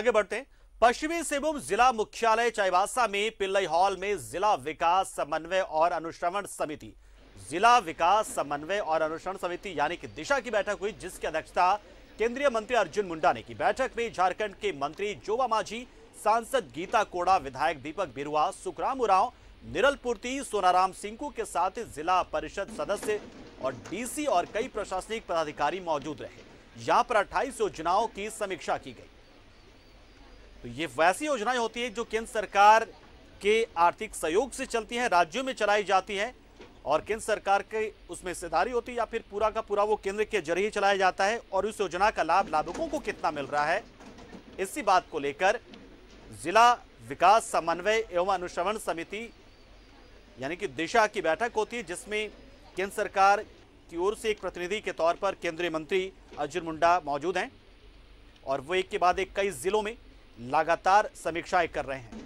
आगे बढ़ते हैं पश्चिमी सिंहभूम जिला मुख्यालय चाईबासा में पिल्लई हॉल में जिला विकास समन्वय और अनुश्रवण समिति जिला विकास समन्वय और अनुश्रवण समिति यानी कि दिशा की बैठक हुई जिसकी अध्यक्षता केंद्रीय मंत्री अर्जुन मुंडा ने की बैठक में झारखंड के मंत्री जोबा मांझी सांसद गीता कोड़ा विधायक दीपक बिरुआ सुखराम उराव निरल पूर्ति सोनाराम सिंकू के साथ जिला परिषद सदस्य और डीसी और कई प्रशासनिक पदाधिकारी मौजूद रहे यहां पर अट्ठाईस योजनाओं की समीक्षा की गई तो ये वैसी योजनाएं होती है जो केंद्र सरकार के आर्थिक सहयोग से चलती हैं राज्यों में चलाई जाती हैं और केंद्र सरकार के उसमें हिस्सेदारी होती है या फिर पूरा का पूरा वो केंद्र के जरिए चलाया जाता है और उस योजना का लाभ लाभुकों को कितना मिल रहा है इसी बात को लेकर जिला विकास समन्वय एवं अनुश्रवण समिति यानी कि दिशा की बैठक होती है जिसमें केंद्र सरकार की ओर से एक प्रतिनिधि के तौर पर केंद्रीय मंत्री अर्जुन मुंडा मौजूद हैं और वो एक के बाद एक कई जिलों में लगातार समीक्षाएं कर रहे हैं